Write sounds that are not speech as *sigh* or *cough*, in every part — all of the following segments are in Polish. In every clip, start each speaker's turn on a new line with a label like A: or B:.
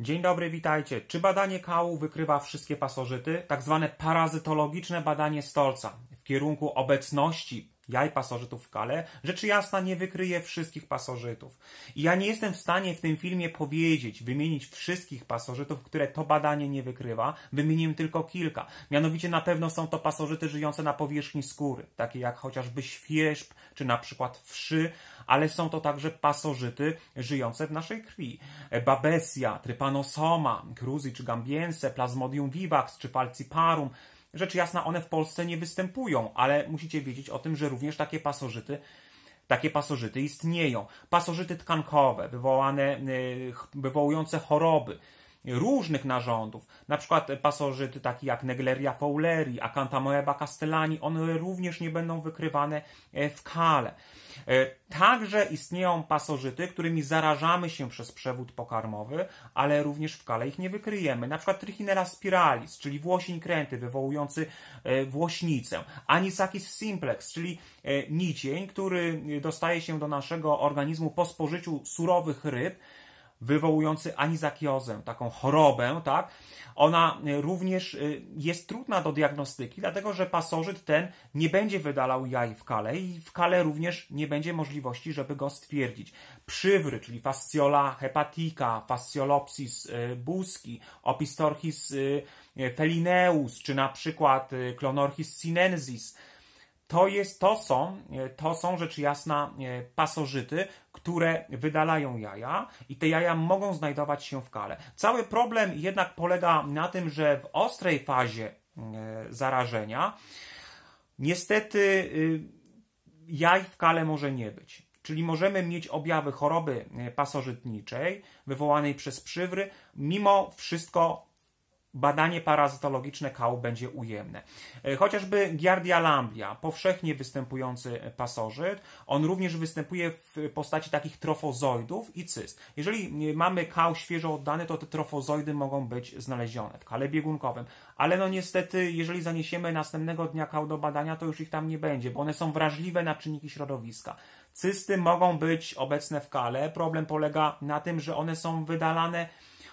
A: Dzień dobry, witajcie. Czy badanie kału wykrywa wszystkie pasożyty? Tak zwane parazytologiczne badanie stolca w kierunku obecności jaj pasożytów w kale, rzecz jasna nie wykryje wszystkich pasożytów. I ja nie jestem w stanie w tym filmie powiedzieć, wymienić wszystkich pasożytów, które to badanie nie wykrywa. Wymieniłem tylko kilka. Mianowicie na pewno są to pasożyty żyjące na powierzchni skóry, takie jak chociażby świerzb, czy na przykład wszy, ale są to także pasożyty żyjące w naszej krwi. Babesia, trypanosoma, cruzi czy gambiense, plasmodium vivax czy falciparum, Rzecz jasna, one w Polsce nie występują, ale musicie wiedzieć o tym, że również takie pasożyty, takie pasożyty istnieją. Pasożyty tkankowe, wywołane, y, wywołujące choroby, różnych narządów. Na przykład pasożyty takie jak Negleria fowleri, Acanthamoeba castellani, one również nie będą wykrywane e, w kale. E, także istnieją pasożyty, którymi zarażamy się przez przewód pokarmowy, ale również w kale ich nie wykryjemy. Na przykład Trichinella spiralis, czyli włosień kręty wywołujący e, włośnicę. Anisakis simplex, czyli nicień, który dostaje się do naszego organizmu po spożyciu surowych ryb, wywołujący anizakiozę, taką chorobę, tak? Ona e, również e, jest trudna do diagnostyki, dlatego że pasożyt ten nie będzie wydalał jaj w kale i w kale również nie będzie możliwości, żeby go stwierdzić. Przywry, czyli fasciola hepatica, fasciolopsis e, buski, opistorchis felineus, czy na przykład klonorchis sinensis, to, jest, to, są, e, to są rzecz jasna e, pasożyty, które wydalają jaja i te jaja mogą znajdować się w kale. Cały problem jednak polega na tym, że w ostrej fazie mm, e, zarażenia niestety y, jaj w kale może nie być. Czyli możemy mieć objawy choroby pasożytniczej wywołanej przez przywry, mimo wszystko badanie parazytologiczne kału będzie ujemne. E, chociażby Giardia lamblia, powszechnie występujący pasożyt, on również występuje w postaci takich trofozoidów i cyst. Jeżeli e, mamy kał świeżo oddany, to te trofozoidy mogą być znalezione w kale biegunkowym, ale no niestety, jeżeli zaniesiemy następnego dnia kał do badania, to już ich tam nie będzie, bo one są wrażliwe na czynniki środowiska. Cysty mogą być obecne w kale, problem polega na tym, że one są wydalane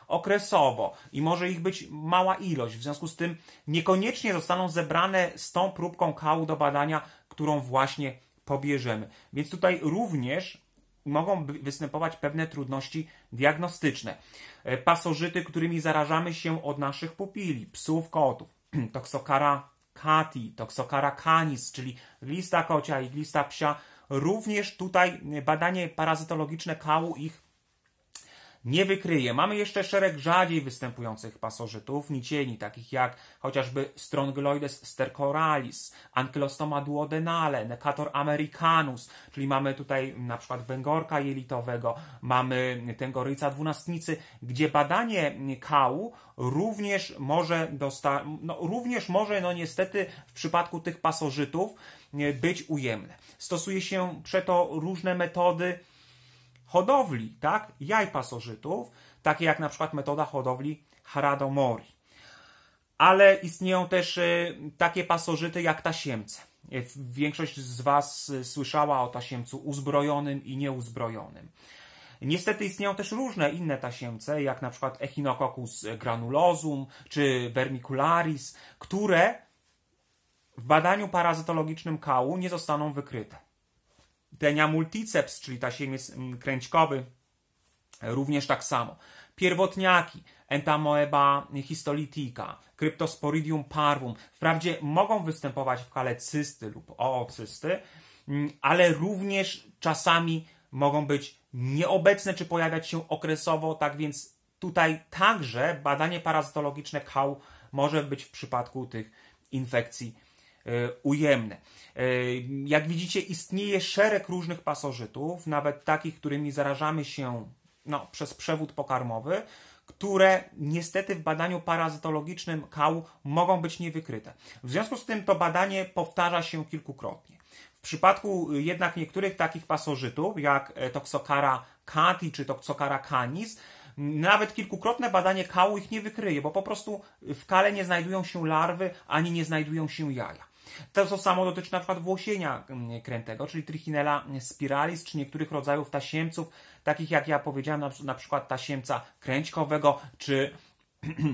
A: okresowo i może ich być mała ilość. W związku z tym niekoniecznie zostaną zebrane z tą próbką kału do badania, którą właśnie pobierzemy. Więc tutaj również mogą występować pewne trudności diagnostyczne. E, pasożyty, którymi zarażamy się od naszych pupili, psów, kotów, *clears throat* toksokara cati, toksokara canis, czyli lista kocia i lista psia, również tutaj badanie parazytologiczne kału ich nie wykryje. Mamy jeszcze szereg rzadziej występujących pasożytów, nicieni, takich jak chociażby Strongloides stercoralis, Ankylostoma duodenale, Necator americanus, czyli mamy tutaj na przykład węgorka jelitowego, mamy tęgoryca dwunastnicy, gdzie badanie kału również może, no, również może no niestety w przypadku tych pasożytów być ujemne. Stosuje się przeto różne metody, hodowli tak, jaj pasożytów, takie jak na przykład metoda hodowli Haradomori. Ale istnieją też y, takie pasożyty jak tasiemce. Y, większość z Was y, słyszała o tasiemcu uzbrojonym i nieuzbrojonym. Niestety istnieją też różne inne tasiemce, jak na przykład Echinococcus granulosum czy vermicularis, które w badaniu parazytologicznym kału nie zostaną wykryte. Tenia multiceps, czyli tasiemiec mm, kręćkowy, również tak samo. Pierwotniaki, Entamoeba histolitica, Cryptosporidium parvum. Wprawdzie mogą występować w kale cysty lub oocysty, mm, ale również czasami mogą być nieobecne czy pojawiać się okresowo, tak więc tutaj także badanie parazytologiczne kał może być w przypadku tych infekcji E, ujemne. E, jak widzicie, istnieje szereg różnych pasożytów, nawet takich, którymi zarażamy się no, przez przewód pokarmowy, które niestety w badaniu parazytologicznym kału mogą być niewykryte. W związku z tym to badanie powtarza się kilkukrotnie. W przypadku jednak niektórych takich pasożytów, jak e, Toxocara cati czy Toxocara canis, nawet kilkukrotne badanie kału ich nie wykryje, bo po prostu w kale nie znajdują się larwy ani nie znajdują się jaja. To, samo dotyczy na przykład włosienia mm, krętego, czyli trichinella mm, spiralis, czy niektórych rodzajów tasiemców, takich jak ja powiedziałem, na, przykład tasiemca kręćkowego, czy *clears throat*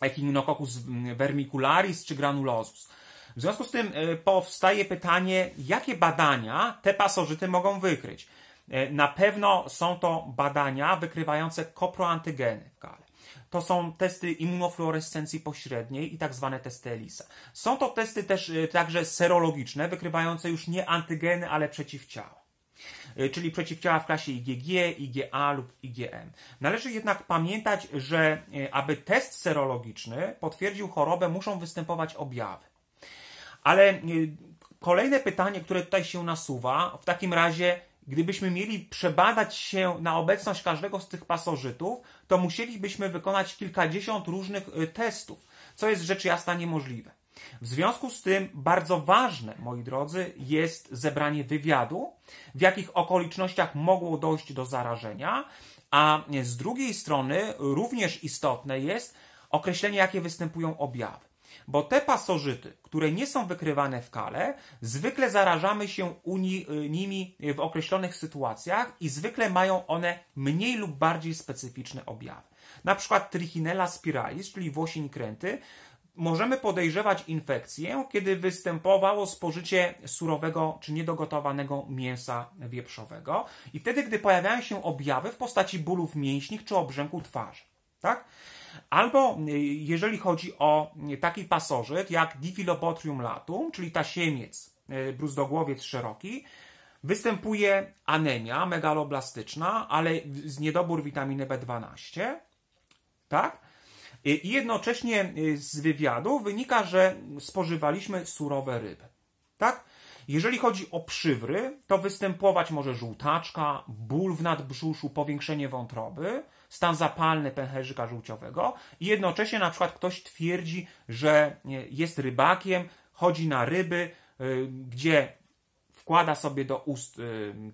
A: echinococcus mm, vermicularis, czy granulosus. W związku z tym y, powstaje pytanie, jakie badania te pasożyty mogą wykryć? Y, na pewno są to badania wykrywające koproantygeny w kale. To są testy immunofluorescencji pośredniej i tak zwane testy ELISA. Są to testy też y, także serologiczne, wykrywające już nie antygeny, ale przeciwciała. Y, czyli przeciwciała w klasie IgG, IgA lub IgM. Należy jednak pamiętać, że y, aby test serologiczny potwierdził chorobę, muszą występować objawy. Ale kolejne pytanie, które tutaj się nasuwa, w takim razie Gdybyśmy mieli przebadać się na obecność każdego z tych pasożytów, to musielibyśmy wykonać kilkadziesiąt różnych y, testów, co jest rzecz jasna niemożliwe. W związku z tym bardzo ważne, moi drodzy, jest zebranie wywiadu, w jakich okolicznościach mogło dojść do zarażenia, a z drugiej strony również istotne jest określenie, jakie występują objawy. Bo te pasożyty, które nie są wykrywane w kale, zwykle zarażamy się y, nimi w określonych sytuacjach i zwykle mają one mniej lub bardziej specyficzne objawy. Na przykład trichinella spiralis, czyli włosień kręty, możemy podejrzewać infekcję, kiedy występowało spożycie surowego czy niedogotowanego mięsa wieprzowego i wtedy, gdy pojawiają się objawy w postaci bólów mięśnich czy obrzęku twarzy. Tak? Albo y, jeżeli chodzi o y, taki pasożyt jak Diphilobotrium latum, czyli tasiemiec, y, bruzdogłowiec szeroki, występuje anemia megaloblastyczna, ale z niedobór witaminy B12, tak? I jednocześnie z wywiadu wynika, że spożywaliśmy surowe ryby, tak? Jeżeli chodzi o przywry, to występować może żółtaczka, ból w nadbrzuszu, powiększenie wątroby, stan zapalny pęcherzyka żółciowego i jednocześnie na przykład ktoś twierdzi, że e, jest rybakiem, chodzi na ryby, e, gdzie wkłada sobie do ust e,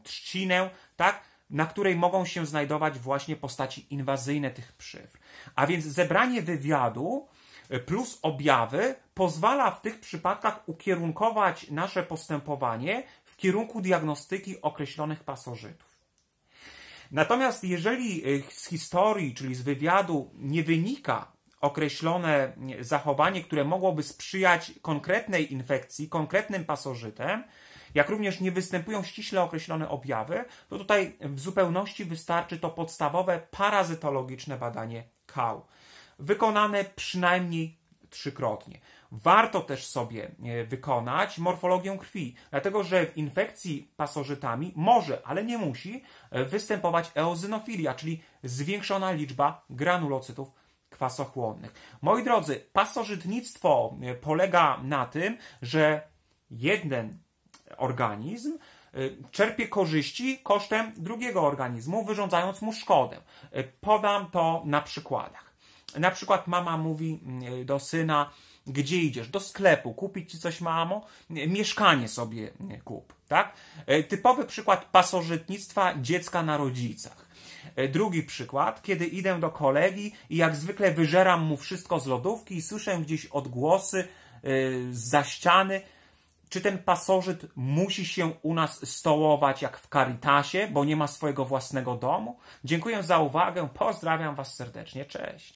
A: trzcinę, tak? na której mogą się znajdować właśnie postaci inwazyjne tych przywr. A więc zebranie wywiadu plus objawy pozwala w tych przypadkach ukierunkować nasze postępowanie w kierunku diagnostyki określonych pasożytów. Natomiast jeżeli e, z historii, czyli z wywiadu, nie wynika określone zachowanie, które mogłoby sprzyjać konkretnej infekcji, konkretnym pasożytem, jak również nie występują ściśle określone objawy, to tutaj w zupełności wystarczy to podstawowe parazytologiczne badanie kał, wykonane przynajmniej trzykrotnie. Warto też sobie e, wykonać morfologię krwi, dlatego że w infekcji pasożytami może, ale nie musi, e, występować eozynofilia, czyli zwiększona liczba granulocytów kwasochłonnych. Moi drodzy, pasożytnictwo e, polega na tym, że jeden organizm czerpie korzyści kosztem drugiego organizmu, wyrządzając mu szkodę. Podam to na przykładach. Na przykład mama mówi mm, do syna, gdzie idziesz? Do sklepu, kupić ci coś, mamo? Mieszkanie sobie kup, tak? E, typowy przykład pasożytnictwa dziecka na rodzicach. E, drugi przykład, kiedy idę do kolegi i jak zwykle wyżeram mu wszystko z lodówki i słyszę gdzieś odgłosy e, za ściany, czy ten pasożyt musi się u nas stołować jak w Caritasie, bo nie ma swojego własnego domu? Dziękuję za uwagę, pozdrawiam Was serdecznie, cześć.